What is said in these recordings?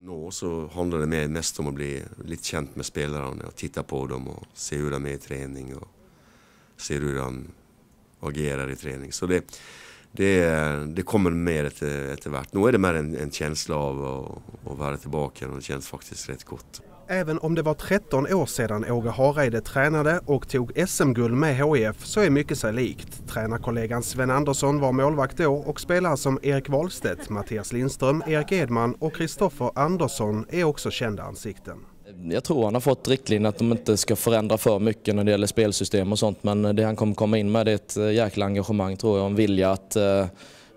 Nå så handlar det mest om att bli lite känd med spelarna och titta på dem och se hur de är i träning och se hur de agerar i träning. Så det, det, det kommer mer efter, efterhvert. Nu är det mer en, en känsla av att, att vara tillbaka och det känns faktiskt rätt gott. Även om det var 13 år sedan Åge Hareide tränade och tog SM-guld med HIF så är mycket sig likt. Tränarkollegan Sven Andersson var målvakt då och spelare som Erik Wahlstedt, Mattias Lindström, Erik Edman och Kristoffer Andersson är också kända ansikten. Jag tror han har fått riktlinjer att de inte ska förändra för mycket när det gäller spelsystem och sånt men det han kommer komma in med är ett eh, jäkla engagemang tror jag och en vilja att eh,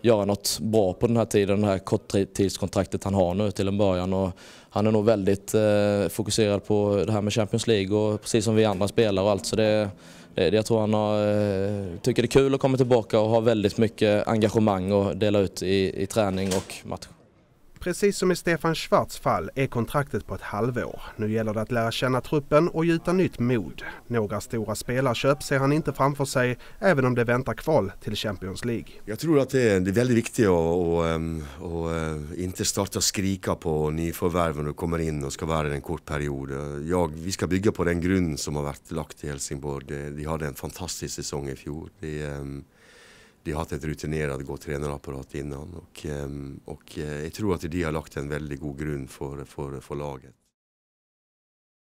göra något bra på den här tiden, det här korttidskontraktet han har nu till en början. Och han är nog väldigt eh, fokuserad på det här med Champions League och precis som vi andra spelare och allt. Så det, det, jag tror han har, eh, tycker det är kul att komma tillbaka och ha väldigt mycket engagemang att dela ut i, i träning och match. Precis som i Stefan Schwarz fall är kontraktet på ett halvår. Nu gäller det att lära känna truppen och gjuta nytt mod. Några stora spelarköp ser han inte framför sig, även om det väntar kval till Champions League. Jag tror att det är väldigt viktigt att ehm, eh, inte starta skrika på nyförvärven och kommer in och ska vara en kort period. Jag, vi ska bygga på den grund som har varit lagt i Helsingborg. De, hade en fantastisk säsong i fjol. De, de har haft ett rutinerat godt trenerapparat innan och, ehm, och eh, jag tror att de har lagt en väldigt god grund för, för, för laget.